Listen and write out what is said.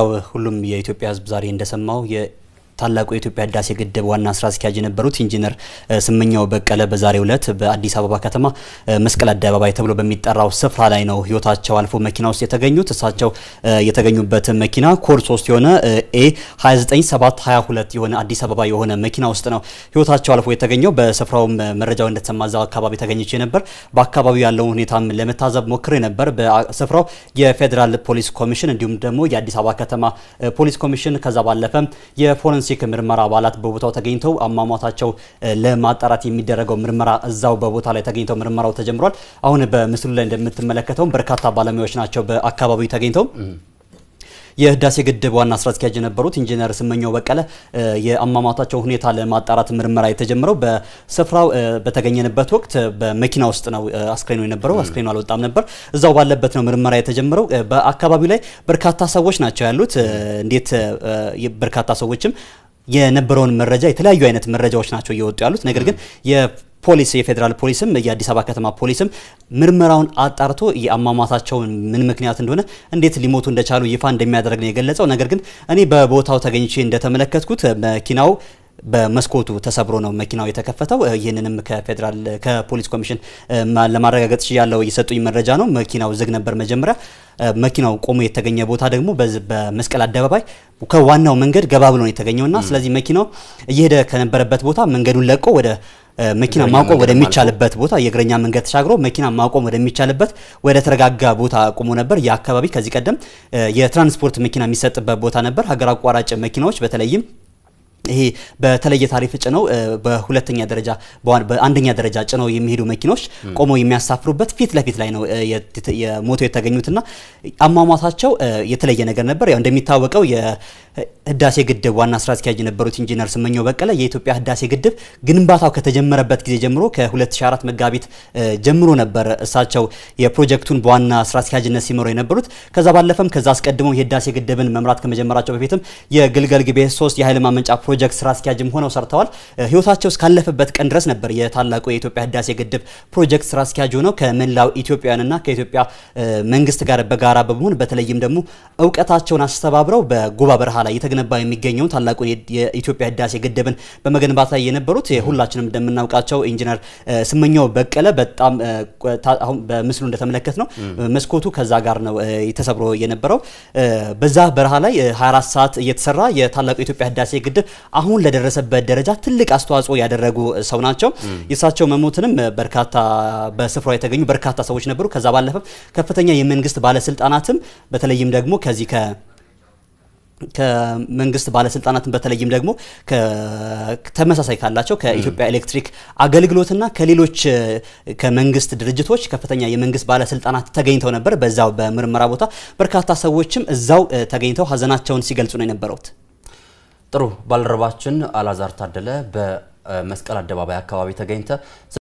ያው ሁሉም የኢትዮጵያ ሕዝብ ዛሬ እንደሰማው ታላቁ የኢትዮጵያ ህዳሴ ግድብ ዋና ስራ አስኪያጅ የነበሩት ኢንጂነር ስመኛው በቀለ በዛሬው ዕለት በአዲስ አበባ ከተማ መስቀል አደባባይ ተብሎ በሚጠራው ስፍራ ላይ ነው ህይወታቸው አልፎ መኪና ውስጥ የተገኙት። እሳቸው የተገኙበት መኪና ኮድ 3 የሆነ ኤ 29722 የሆነ አዲስ አበባ የሆነ መኪና ውስጥ ነው ህይወታቸው አልፎ የተገኘው። በስፍራውም መረጃው እንደተሰማ እዛው አካባቢ ተገኝቼ ነበር። በአካባቢው ያለውን ሁኔታም ለመታዘብ ሞክሬ ነበር። በስፍራው የፌዴራል ፖሊስ ኮሚሽን እንዲሁም ደግሞ የአዲስ አበባ ከተማ ፖሊስ ኮሚሽን ከዛ ባለፈ የፎረንሲ የፎረንሲክ ምርመራ አባላት በቦታው ተገኝተው አሟሟታቸው ለማጣራት የሚደረገው ምርመራ እዛው በቦታ ላይ ተገኝተው ምርመራው ተጀምሯል። አሁን በምስሉ ላይ እንደምትመለከተው በርካታ ባለሙያዎች ናቸው በአካባቢው ተገኝተው የህዳሴ ግድብ ዋና ስራ አስኪያጅ የነበሩት ኢንጂነር ስመኘው በቀለ የአሟሟታቸው ሁኔታ ለማጣራት ምርመራ የተጀመረው በስፍራው በተገኘንበት ወቅት በመኪና ውስጥ ነው አስክሬኑ የነበረው። አስክሬኑ አልወጣም ነበር፣ እዛው ባለበት ነው ምርመራ የተጀመረው። በአካባቢው ላይ በርካታ ሰዎች ናቸው ያሉት። እንዴት በርካታ ሰዎችም የነበረውን መረጃ የተለያዩ አይነት መረጃዎች ናቸው እየወጡ ያሉት ነገር ግን ፖሊስ የፌዴራል ፖሊስም የአዲስ አበባ ከተማ ፖሊስም ምርመራውን አጣርቶ የአሟሟታቸውን ምን ምክንያት እንደሆነ እንዴት ሊሞቱ እንደቻሉ ይፋ እንደሚያደርግ ነው የገለጸው። ነገር ግን እኔ በቦታው ተገኝቼ እንደተመለከትኩት መኪናው በመስኮቱ ተሰብሮ ነው መኪናው የተከፈተው። ይህንንም ከፌዴራል ከፖሊስ ኮሚሽን ለማረጋገጥ ያለው እየሰጡኝ መረጃ ነው። መኪናው ዝግ ነበር መጀመሪያ። መኪናው ቆሞ የተገኘ ቦታ ደግሞ በመስቀል አደባባይ ከዋናው መንገድ ገባ ብሎ ነው የተገኘውና ስለዚህ መኪናው እየሄደ ከነበረበት ቦታ መንገዱን ለቆ ወደ መኪና ማቆም ወደሚቻልበት ቦታ የእግረኛ መንገድ ተሻግሮ መኪና ማቆም ወደሚቻልበት ወደ ተረጋጋ ቦታ አቁሞ ነበር። ያ አካባቢ ከዚህ ቀደም የትራንስፖርት መኪና የሚሰጥበት ቦታ ነበር። ሀገር አቋራጭ መኪናዎች በተለይም ይሄ በተለየ ታሪፍ ጭነው በሁለተኛ ደረጃ በአንደኛ ደረጃ ጭነው የሚሄዱ መኪኖች ቆመው የሚያሳፍሩበት ፊት ለፊት ላይ ነው የሞቶ የተገኙትና አሟሟታቸው የተለየ ነገር ነበር። ያው እንደሚታወቀው ህዳሴ ግድብ ዋና ስራ አስኪያጅ የነበሩት ኢንጂነር ስመኘው በቀለ የኢትዮጵያ ህዳሴ ግድብ ግንባታው ከተጀመረበት ጊዜ ጀምሮ ከ2004 መጋቢት ጀምሮ ነበር እሳቸው የፕሮጀክቱን በዋና ስራ አስኪያጅነት ሲመሩ የነበሩት። ከዛ ባለፈም ከዛ አስቀድመው የህዳሴ ግድብን መምራት ከመጀመራቸው በፊትም የግልገል ግቤ 3 የኃይል ማመንጫ ፕሮጀክት ስራ አስኪያጅም ሆነው ሰርተዋል። ህይወታቸው እስካለፈበት ቀን ድረስ ነበር የታላቁ የኢትዮጵያ ህዳሴ ግድብ ፕሮጀክት ስራ አስኪያጅ ሆነው ከመላው ኢትዮጵያውያንና ከኢትዮጵያ መንግስት ጋር በጋራ በመሆን በተለይም ደግሞ እውቀታቸውን አስተባብረው በጉባ በረሃ ላይ እየተገነባ የሚገኘውን ታላቁን የኢትዮጵያ ህዳሴ ግድብን በመገንባት ላይ የነበሩት ሁላችንም እንደምናውቃቸው ኢንጂነር ስመኛው በቀለ በጣም አሁን በምስሉ እንደተመለከት ነው መስኮቱ ከዛ ጋር ነው የተሰብሮ የነበረው። በዛ በረሃ ላይ 24 ሰዓት እየተሰራ የታላቁ የኢትዮጵያ ህዳሴ ግድብ አሁን ለደረሰበት ደረጃ ትልቅ አስተዋጽኦ ያደረጉ ሰው ናቸው። የእሳቸው መሞትንም በርካታ በስፍራው የተገኙ በርካታ ሰዎች ነበሩ። ከዛ ባለፈም ከፍተኛ የመንግስት ባለስልጣናትም በተለይም ደግሞ ከዚህ ከ ከመንግስት ባለስልጣናትን በተለይም ደግሞ ተመሳሳይ ካላቸው ከኢትዮጵያ ኤሌክትሪክ አገልግሎትና ከሌሎች ከመንግስት ድርጅቶች ከፍተኛ የመንግስት ባለስልጣናት ተገኝተው ነበር። በዛው በምርመራ ቦታ በርካታ ሰዎችም እዛው ተገኝተው ሀዘናቸውን ሲገልጹ ነው የነበረውት። ጥሩ ባልደረባችን አላዛር ታደለ በመስቀል አደባባይ አካባቢ ተገኝተ